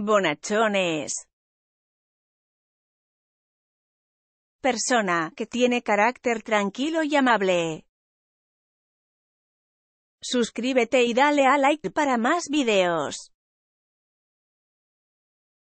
Bonachones. Persona que tiene carácter tranquilo y amable. Suscríbete y dale a like para más videos.